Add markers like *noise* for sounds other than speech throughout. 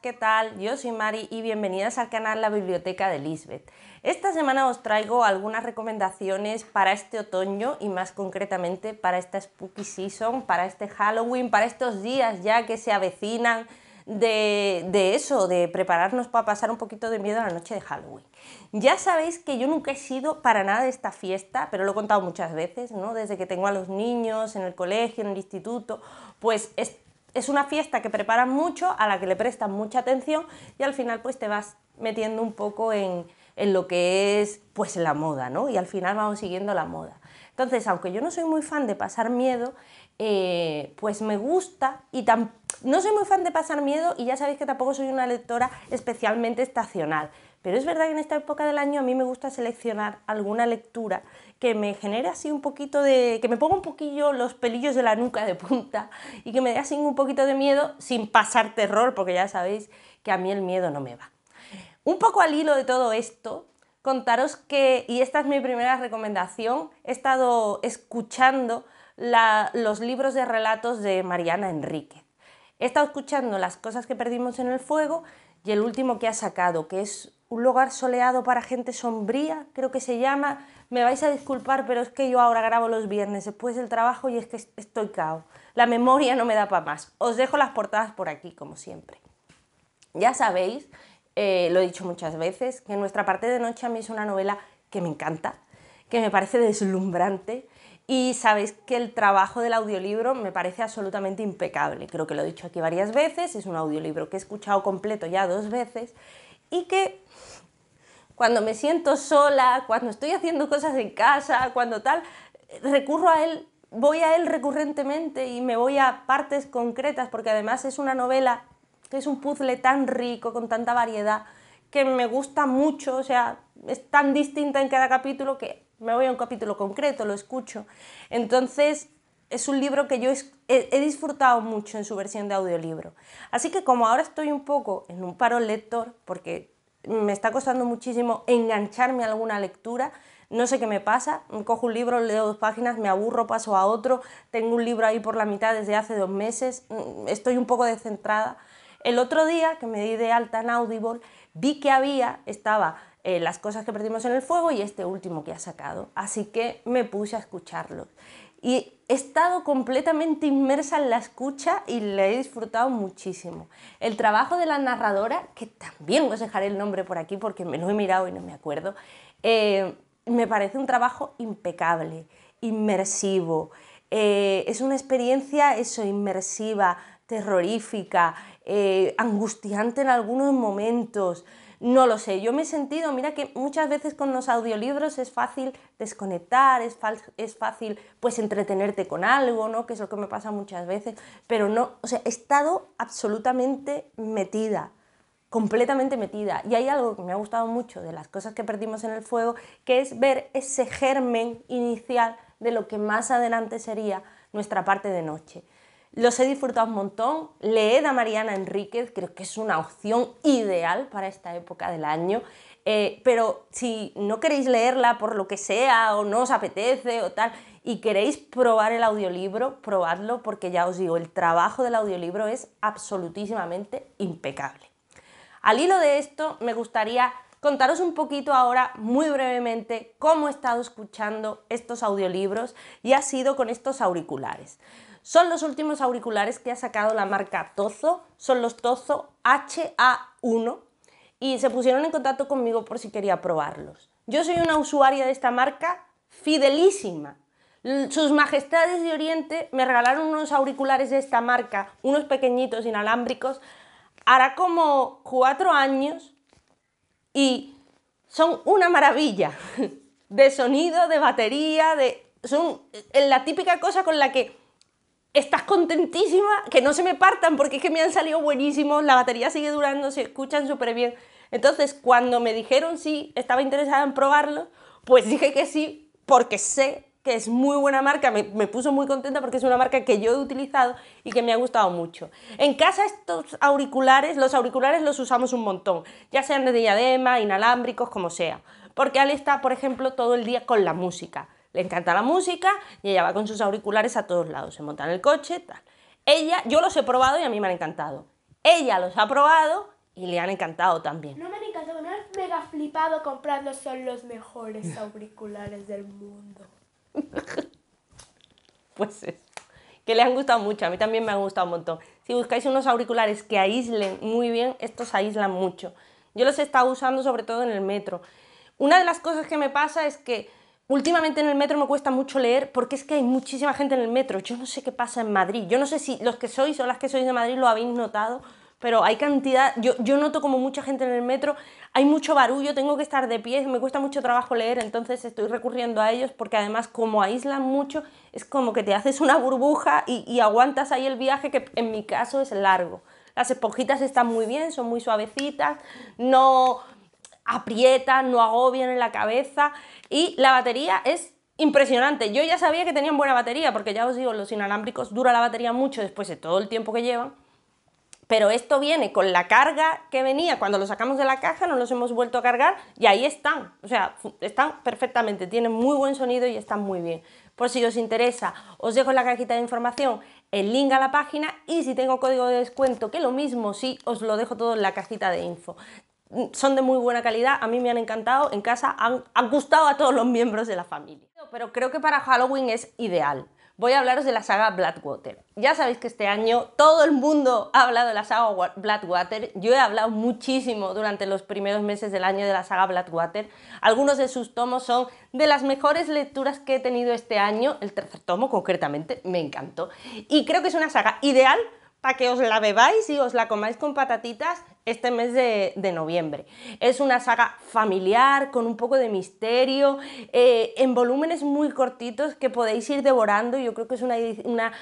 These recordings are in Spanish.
¿qué tal? Yo soy Mari y bienvenidas al canal La Biblioteca de Lisbeth. Esta semana os traigo algunas recomendaciones para este otoño y más concretamente para esta spooky season, para este Halloween, para estos días ya que se avecinan de, eso, de prepararnos para pasar un poquito de miedo a la noche de Halloween. Ya sabéis que yo nunca he sido para nada de esta fiesta, pero lo he contado muchas veces, ¿no? Desde que tengo a los niños en el colegio, en el instituto, pues es es una fiesta que preparan mucho, a la que le prestan mucha atención y al final pues te vas metiendo un poco en, lo que es pues la moda, ¿no? Y al final vamos siguiendo la moda. Entonces, aunque yo no soy muy fan de pasar miedo, eh, pues me gusta y no soy muy fan de pasar miedo y ya sabéis que tampoco soy una lectora especialmente estacional. Pero es verdad que en esta época del año a mí me gusta seleccionar alguna lectura que me genere así un poquito de... que me ponga un poquillo los pelillos de la nuca de punta y que me dé así un poquito de miedo sin pasar terror, porque ya sabéis que a mí el miedo no me va. Un poco al hilo de todo esto, contaros que, y esta es mi primera recomendación, he estado escuchando los libros de relatos de Mariana Enríquez. He estado escuchando Las cosas que perdimos en el fuego y el último que ha sacado, que es un lugar soleado para gente sombría, creo que se llama. Me vais a disculpar, pero es que yo ahora grabo los viernes después del trabajo y es que estoy cao. La memoria no me da para más. Os dejo las portadas por aquí, como siempre. Ya sabéis, eh, lo he dicho muchas veces, que Nuestra parte de noche a mí es una novela que me encanta, que me parece deslumbrante y sabéis que el trabajo del audiolibro me parece absolutamente impecable. Creo que lo he dicho aquí varias veces, es un audiolibro que he escuchado completo ya dos veces y que cuando me siento sola, cuando estoy haciendo cosas en casa, cuando tal, recurro a él, voy a él recurrentemente y me voy a partes concretas, porque además es una novela que es un puzzle tan rico, con tanta variedad, que me gusta mucho, o sea, es tan distinta en cada capítulo que me voy a un capítulo concreto, lo escucho. Entonces, es un libro que yo he, disfrutado mucho en su versión de audiolibro. Así que como ahora estoy un poco en un paro lector, porque me está costando muchísimo engancharme a alguna lectura, no sé qué me pasa, cojo un libro, leo dos páginas, me aburro, paso a otro, tengo un libro ahí por la mitad desde hace dos meses, mm, estoy un poco descentrada. El otro día que me di de alta en Audible, vi que había, estaba eh, las cosas que perdimos en el fuego y este último que ha sacado. Así que me puse a escucharlos y he estado completamente inmersa en la escucha y la he disfrutado muchísimo. El trabajo de la narradora, que también os dejaré el nombre por aquí porque me lo he mirado y no me acuerdo, eh, me parece un trabajo impecable, inmersivo. Eh, es una experiencia eso, inmersiva, terrorífica, eh, angustiante en algunos momentos. No lo sé, yo me he sentido, mira que muchas veces con los audiolibros es fácil desconectar, es, fácil pues entretenerte con algo, ¿no? Que es lo que me pasa muchas veces, pero no, o sea, he estado absolutamente metida, completamente metida. Y hay algo que me ha gustado mucho de las cosas que perdimos en el fuego, que es ver ese germen inicial de lo que más adelante sería nuestra parte de noche. Los he disfrutado un montón. Leed a Mariana Enríquez, creo que es una opción ideal para esta época del año. Eh, pero si no queréis leerla por lo que sea o no os apetece o tal y queréis probar el audiolibro, probadlo porque ya os digo, el trabajo del audiolibro es absolutísimamente impecable. Al hilo de esto, me gustaría contaros un poquito ahora, muy brevemente, cómo he estado escuchando estos audiolibros y ha sido con estos auriculares. Son los últimos auriculares que ha sacado la marca Tozo, son los Tozo HA1 y se pusieron en contacto conmigo por si quería probarlos. Yo soy una usuaria de esta marca fidelísima. Sus Majestades de Oriente me regalaron unos auriculares de esta marca, unos pequeñitos inalámbricos, hará como cuatro años y son una maravilla *laughs* de sonido, de batería, de son eh, la típica cosa con la que estás contentísima, que no se me partan, porque es que me han salido buenísimos, la batería sigue durando, se escuchan súper bien. Entonces, cuando me dijeron si estaba interesada en probarlo, pues dije que sí, porque sé que es muy buena marca, me, me, puso muy contenta porque es una marca que yo he utilizado y que me ha gustado mucho. En casa estos auriculares, los auriculares los usamos un montón, ya sean de diadema, inalámbricos, como sea, porque Ale está, por ejemplo, todo el día con la música encanta la música y ella va con sus auriculares a todos lados, se monta en el coche, tal. Ella, yo los he probado y a mí me han encantado. Ella los ha probado y le han encantado también. No me han encantado, me han mega flipado comprando, son los mejores *laughs* auriculares del mundo. *laughs* pues eso, que le han gustado mucho, a mí también me han gustado un montón. Si buscáis unos auriculares que aíslen muy bien, estos aíslan mucho. Yo los he estado usando sobre todo en el metro. Una de las cosas que me pasa es que Últimamente en el metro me cuesta mucho leer porque es que hay muchísima gente en el metro. Yo no sé qué pasa en Madrid. Yo no sé si los que sois o las que sois de Madrid lo habéis notado, pero hay cantidad, yo, noto como mucha gente en el metro, hay mucho barullo, tengo que estar de pie, me cuesta mucho trabajo leer, entonces estoy recurriendo a ellos porque además como aíslan mucho, es como que te haces una burbuja y, y aguantas ahí el viaje que en mi caso es largo. Las esponjitas están muy bien, son muy suavecitas, no aprieta no agobian en la cabeza y la batería es impresionante. Yo ya sabía que tenían buena batería porque ya os digo, los inalámbricos dura la batería mucho después de todo el tiempo que llevan. Pero esto viene con la carga que venía cuando lo sacamos de la caja, no los hemos vuelto a cargar y ahí están. O sea, están perfectamente, tienen muy buen sonido y están muy bien. Por si os interesa, os dejo en la cajita de información el link a la página y si tengo código de descuento, que lo mismo, sí, os lo dejo todo en la cajita de info son de muy buena calidad, a mí me han encantado, en casa han, gustado a todos los miembros de la familia. Pero creo que para Halloween es ideal voy a hablaros de la saga Blackwater. Ya sabéis que este año todo el mundo ha hablado de la saga Blackwater. Yo he hablado muchísimo durante los primeros meses del año de la saga Blackwater. Algunos de sus tomos son de las mejores lecturas que he tenido este año. El tercer tomo concretamente me encantó. Y creo que es una saga ideal para que os la bebáis y os la comáis con patatitas este mes de, noviembre. Es una saga familiar, con un poco de misterio, eh, en volúmenes muy cortitos que podéis ir devorando. Yo creo que es una, eh,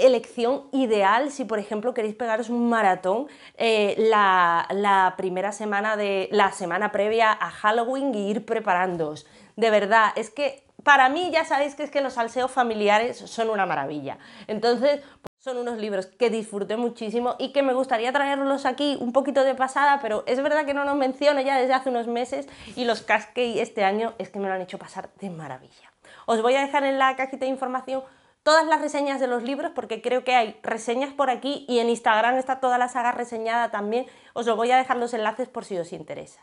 elección ideal si, por ejemplo, queréis pegaros un maratón eh, la, primera semana de la semana previa a Halloween y ir preparándoos. De verdad, es que para mí ya sabéis que es que los salseos familiares son una maravilla. Entonces, son unos libros que disfruté muchísimo y que me gustaría traerlos aquí un poquito de pasada, pero es verdad que no los menciono ya desde hace unos meses y los casqué este año es que me lo han hecho pasar de maravilla. Os voy a dejar en la cajita de información todas las reseñas de los libros porque creo que hay reseñas por aquí y en Instagram está toda la saga reseñada también. Os lo voy a dejar los enlaces por si os interesa.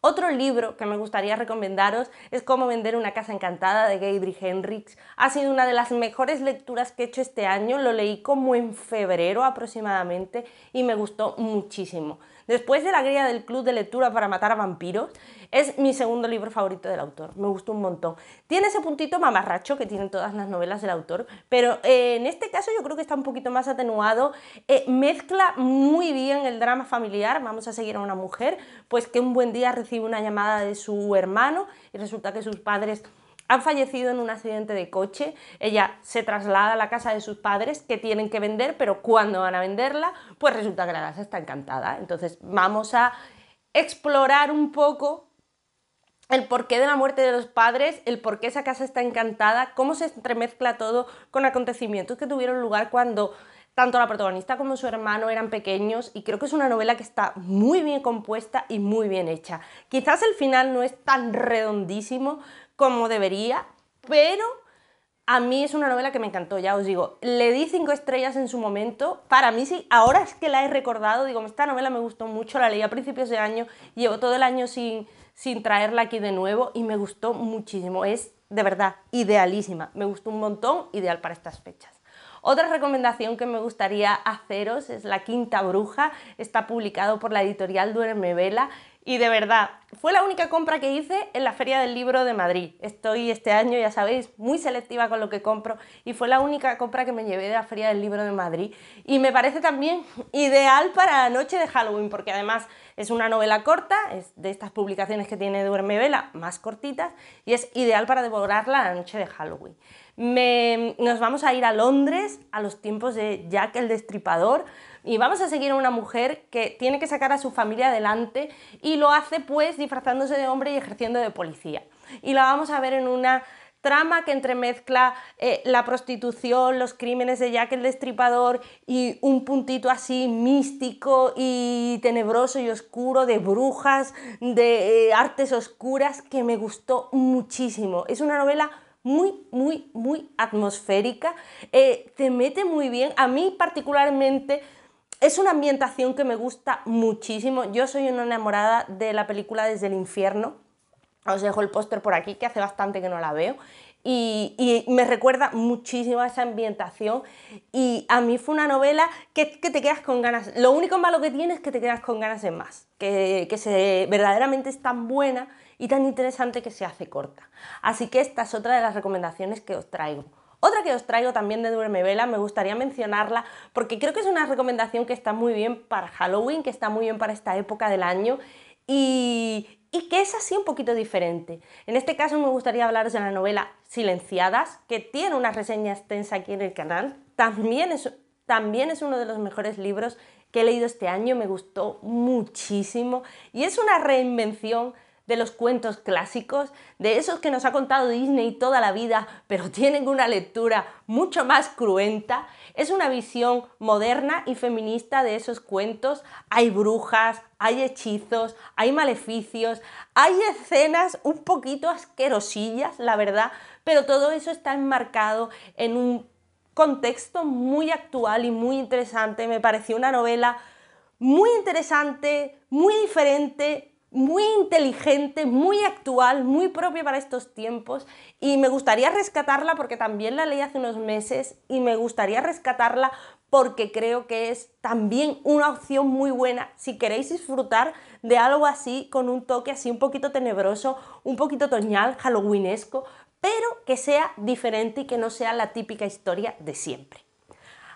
Otro libro que me gustaría recomendaros es Cómo vender una casa encantada de Gabriel Henriks. Ha sido una de las mejores lecturas que he hecho este año, lo leí como en febrero aproximadamente y me gustó muchísimo. Después de La guía del club de lectura para matar a vampiros, es mi segundo libro favorito del autor, me gustó un montón. Tiene ese puntito mamarracho que tienen todas las novelas del autor, pero eh, en este caso yo creo que está un poquito más atenuado, eh, mezcla muy bien el drama familiar, vamos a seguir a una mujer, pues que un buen día recibe una llamada de su hermano y resulta que sus padres han fallecido en un accidente de coche, ella se traslada a la casa de sus padres que tienen que vender, pero cuando van a venderla? Pues resulta que la casa está encantada. Entonces vamos a explorar un poco el porqué de la muerte de los padres, el por qué esa casa está encantada, cómo se entremezcla todo con acontecimientos que tuvieron lugar cuando tanto la protagonista como su hermano eran pequeños y creo que es una novela que está muy bien compuesta y muy bien hecha. Quizás el final no es tan redondísimo, como debería, pero a mí es una novela que me encantó, ya os digo. Le di cinco estrellas en su momento. Para mí sí, ahora es que la he recordado, digo, esta novela me gustó mucho, la leí a principios de año, llevo todo el año sin, traerla aquí de nuevo y me gustó muchísimo. Es de verdad idealísima, me gustó un montón, ideal para estas fechas. Otra recomendación que me gustaría haceros es La Quinta Bruja, está publicado por la editorial Duerme Vela y de verdad, fue la única compra que hice en la Feria del Libro de Madrid. Estoy este año, ya sabéis, muy selectiva con lo que compro y fue la única compra que me llevé de la Feria del Libro de Madrid. Y me parece también ideal para la noche de Halloween, porque además es una novela corta, es de estas publicaciones que tiene Duerme Vela, más cortitas, y es ideal para devorarla la noche de Halloween. nos vamos a ir a Londres, a los tiempos de Jack el Destripador, y vamos a seguir a una mujer que tiene que sacar a su familia adelante y lo hace pues disfrazándose de hombre y ejerciendo de policía. Y la vamos a ver en una trama que entremezcla eh, la prostitución, los crímenes de Jack el Destripador y un puntito así místico y tenebroso y oscuro de brujas, de eh, artes oscuras, que me gustó muchísimo. Es una novela muy, muy, muy atmosférica, eh, te mete muy bien. A mí particularmente es una ambientación que me gusta muchísimo. Yo soy una enamorada de la película Desde el Infierno. Os dejo el póster por aquí, que hace bastante que no la veo. Y, me recuerda muchísimo a esa ambientación y a mí fue una novela que, te quedas con ganas, lo único malo que tiene es que te quedas con ganas de más, que, verdaderamente es tan buena y tan interesante que se hace corta. Así que esta es otra de las recomendaciones que os traigo. Otra que os traigo también de Duerme Vela, me gustaría mencionarla porque creo que es una recomendación que está muy bien para Halloween, que está muy bien para esta época del año y, que es así un poquito diferente. En este caso me gustaría hablaros de la novela Silenciadas, que tiene una reseña extensa aquí en el canal. también es uno de los mejores libros que he leído este año, me gustó muchísimo y es una reinvención de los cuentos clásicos, de esos que nos ha contado Disney toda la vida, pero *laughs* tienen una lectura mucho más cruenta. Es una visión moderna y feminista de esos cuentos. Hay brujas, hay hechizos, hay maleficios, hay escenas un poquito asquerosillas, la verdad, pero todo eso está enmarcado en un contexto muy actual y muy interesante. Me pareció una novela muy interesante, muy diferente, muy inteligente, muy actual, muy propia para estos tiempos y me gustaría rescatarla porque también la leí hace unos meses y me gustaría rescatarla porque creo que es también una opción muy buena si queréis disfrutar de algo así con un toque así un poquito tenebroso, un poquito toñal, halloweenesco, pero que sea diferente y que no sea la típica historia de siempre.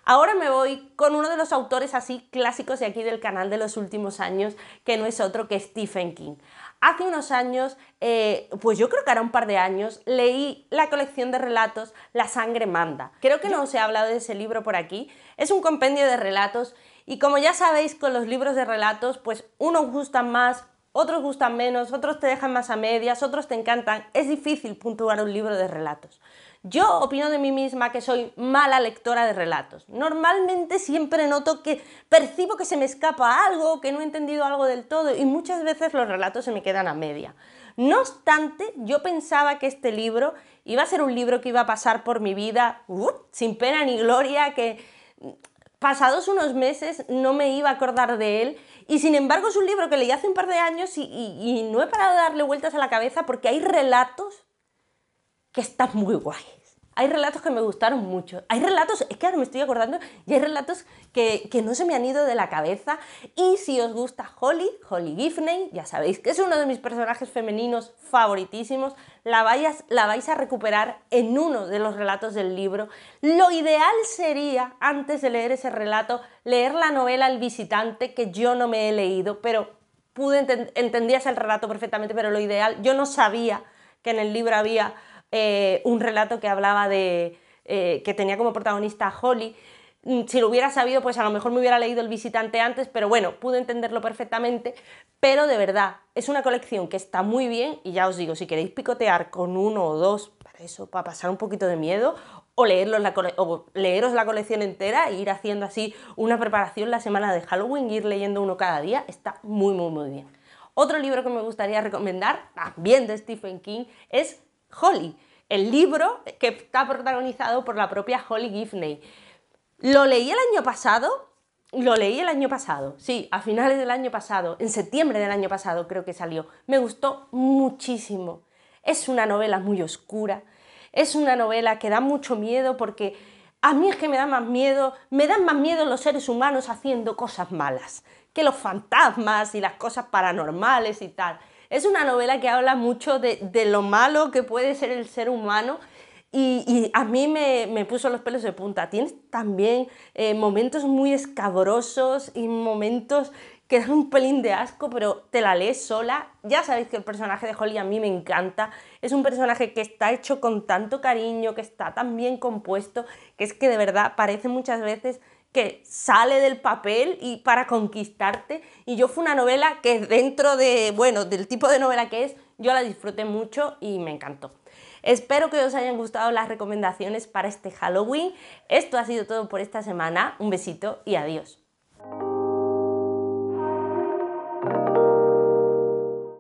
Ahora me voy con uno de los autores así clásicos de aquí del canal de los últimos años, que no es otro que Stephen King. Hace unos años, eh, pues yo creo que era un par de años, leí la colección de relatos La sangre manda. Creo que no os he hablado de ese libro por aquí. Es un compendio de relatos y como ya sabéis con los libros de relatos, pues unos gustan más, otros gustan menos, otros te dejan más a medias, otros te encantan. Es difícil puntuar un libro de relatos. Yo opino de mí misma que soy mala lectora de relatos. Normalmente siempre noto que percibo que se me escapa algo, que no he entendido algo del todo y muchas veces los relatos se me quedan a media. No obstante, yo pensaba que este libro iba a ser un libro que iba a pasar por mi vida uh, sin pena ni gloria, que pasados unos meses no me iba a acordar de él y sin embargo es un libro que leí hace un par de años y, no he parado de darle vueltas a la cabeza porque hay relatos que están muy guays. Hay relatos que me gustaron mucho. Hay relatos, es que ahora me estoy acordando, y hay relatos que, no se me han ido de la cabeza. Y si os gusta Holly, Holly Gifney, ya sabéis que es uno de mis personajes femeninos favoritísimos, la, la vais a recuperar en uno de los relatos del libro. Lo ideal sería, antes de leer ese relato, leer la novela El visitante, que yo no me he leído, pero pude entendías el relato perfectamente, pero lo ideal, yo no sabía que en el libro había eh, un relato que hablaba de. Eh, que tenía como protagonista a Holly. Mm, si lo hubiera sabido, pues a lo mejor me hubiera leído El visitante antes, pero bueno, pude entenderlo perfectamente. Pero de verdad, es una colección que está muy bien y ya os digo, si queréis picotear con uno o dos, para eso, para pasar un poquito de miedo, o, la leeros la colección entera e ir haciendo así una preparación la semana de Halloween, ir leyendo uno cada día, está muy, muy, muy bien. Otro libro que me gustaría recomendar, también de Stephen King, es Holly, el libro que está protagonizado por la propia Holly Gifney. Lo leí el año pasado, lo leí el año pasado, sí, a finales del año pasado, en septiembre del año pasado creo que salió. Me gustó muchísimo. Es una novela muy oscura, es una novela que da mucho miedo porque a mí es que me da más miedo, me dan más miedo los seres humanos haciendo cosas malas que los fantasmas y las cosas paranormales y tal. Es una novela que habla mucho de, lo malo que puede ser el ser humano y, a mí me, puso los pelos de punta. Tienes también eh, momentos muy escabrosos y momentos que dan un pelín de asco, pero te la lees sola. Ya sabéis que el personaje de Holly a mí me encanta. Es un personaje que está hecho con tanto cariño, que está tan bien compuesto, que es que de verdad parece muchas veces que sale del papel y para conquistarte. Y yo fue una novela que dentro de, bueno, del tipo de novela que es, yo la disfruté mucho y me encantó. Espero que os hayan gustado las recomendaciones para este Halloween. Esto ha sido todo por esta semana. Un besito y adiós.